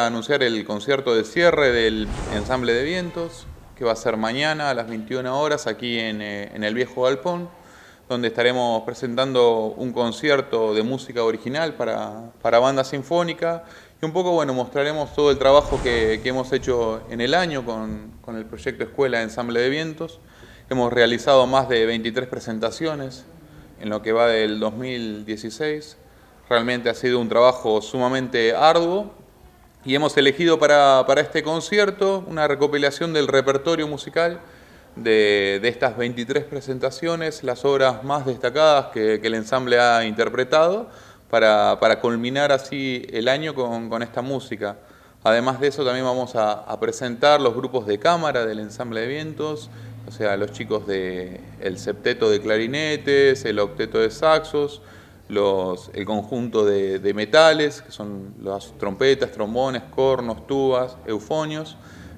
anunciar el concierto de cierre del ensamble de vientos, que va a ser mañana a las 21 horas aquí eh, en, el Viejo Galpón, donde estaremos presentando un concierto de música original para, para banda sinfónica y un poco, bueno, mostraremos todo el trabajo que, hemos hecho en el año con, con el proyecto Escuela de Ensamble de Vientos. Hemos realizado más de 23 presentaciones en lo que va del 2016. Realmente ha sido un trabajo sumamente arduo, y hemos elegido para, este concierto una recopilación del repertorio musical de, estas 23 presentaciones, las obras más destacadas que, el ensamble ha interpretado, para, culminar así el año con, esta música. Además de eso, también vamos a, presentar los grupos de cámara del ensamble de vientos, o sea, los chicos del el septeto de clarinetes, el octeto de saxos, el conjunto de, metales, que son las trompetas, trombones, cornos, tubas, eufonios,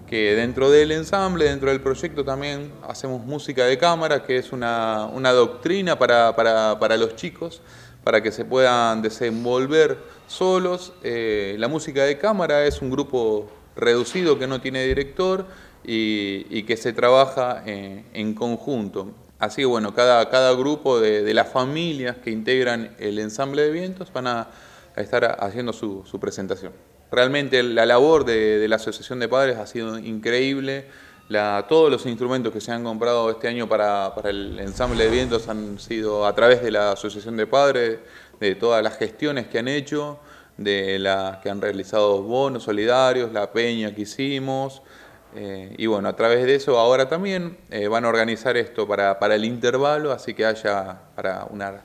que dentro del ensamble, dentro del proyecto también hacemos música de cámara, que es una, doctrina para, para, los chicos, para que se puedan desenvolver solos. Eh, la música de cámara es un grupo reducido que no tiene director y, que se trabaja en, conjunto. Así que bueno, cada, cada grupo de, las familias que integran el ensamble de vientos van a, estar haciendo su, presentación. Realmente la labor de, la Asociación de Padres ha sido increíble. todos los instrumentos que se han comprado este año para, para el ensamble de vientos han sido a través de la Asociación de Padres, de todas las gestiones que han hecho de las que han realizado bonos solidarios, la peña que hicimos. Eh, y bueno, a través de eso ahora también eh, van a organizar esto para, el intervalo, así que haya para una,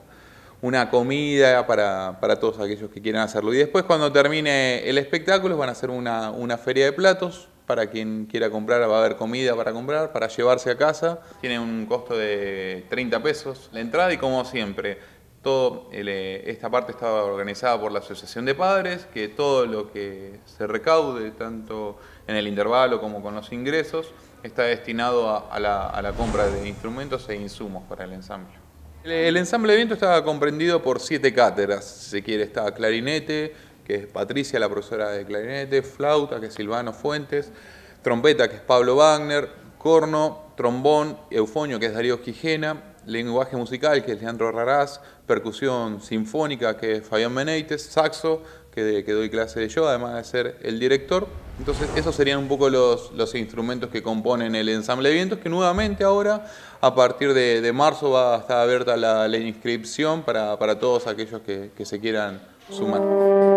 una comida para, para, todos aquellos que quieran hacerlo. Y después cuando termine el espectáculo van a hacer una, una feria de platos, para quien quiera comprar, va a haber comida para comprar, para llevarse a casa. Tiene un costo de 30 pesos la entrada y como siempre, eh, esta parte estaba organizada por la Asociación de Padres, que todo lo que se recaude, tanto en el intervalo como con los ingresos, está destinado a, la, compra de instrumentos e insumos para el ensamble. El, ensamble de viento estaba comprendido por siete cátedras, si se quiere, está clarinete, que es Patricia, la profesora de clarinete, flauta, que es Silvano Fuentes, trompeta, que es Pablo Wagner, corno, trombón, eufonio, que es Darío Quijena, lenguaje musical, que es Leandro Raraz, percusión sinfónica, que es Fabián Meneites, saxo, que, doy clase de yo, además de ser el director. Entonces, esos serían un poco los, instrumentos que componen el ensamble de vientos, que nuevamente ahora, a partir de, marzo, va a estar abierta la, inscripción para, todos aquellos que se quieran sumar.